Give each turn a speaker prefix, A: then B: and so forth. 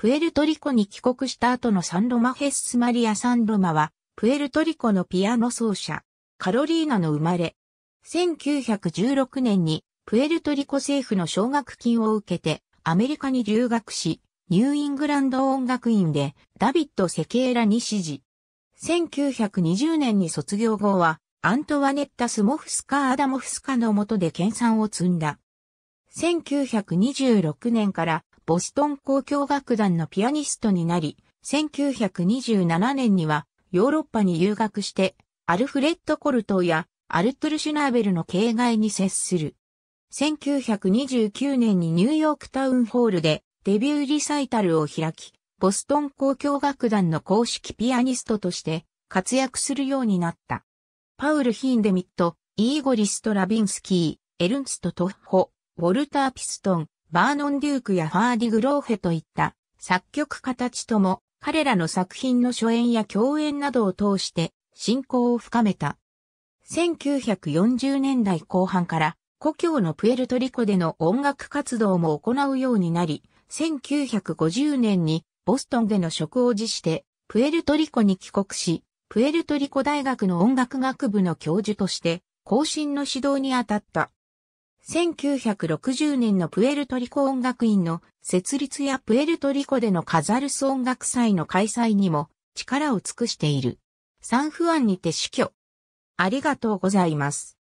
A: プエルトリコに帰国した後のサンロマヘッスマリア・サンロマは、プエルトリコのピアノ奏者、カロリーナの生まれ。1916年に、プエルトリコ政府の奨学金を受けて、アメリカに留学し、ニューイングランド音楽院で、ダビッド・セケーラに指示。1920年に卒業後は、アントワネッタ・スモフスカ・アダモフスカの下で研鑽を積んだ。1926年からボストン交響楽団のピアニストになり、1927年にはヨーロッパに留学して、アルフレッド・コルトーやアルトゥル・シュナーベルの境外に接する。1929年にニューヨークタウンホールでデビューリサイタルを開き、ボストン交響楽団の公式ピアニストとして活躍するようになった。パウル・ヒンデミット、イーゴリ・ストラビンスキー、エルンスト・トッホ、ウォルター・ピストン、バーノン・デュークやファーディ・グローフェといった作曲家たちとも彼らの作品の初演や共演などを通して信仰を深めた。1940年代後半から故郷のプエルトリコでの音楽活動も行うようになり、1950年にボストンでの職を辞してプエルトリコに帰国し、プエルトリコ大学の音楽学部の教授として後進の指導に当たった。1960年のプエルトリコ音楽院の設立やプエルトリコでのカザルス音楽祭の開催にも力を尽くしている。サンフアンにて死去。ありがとうございます。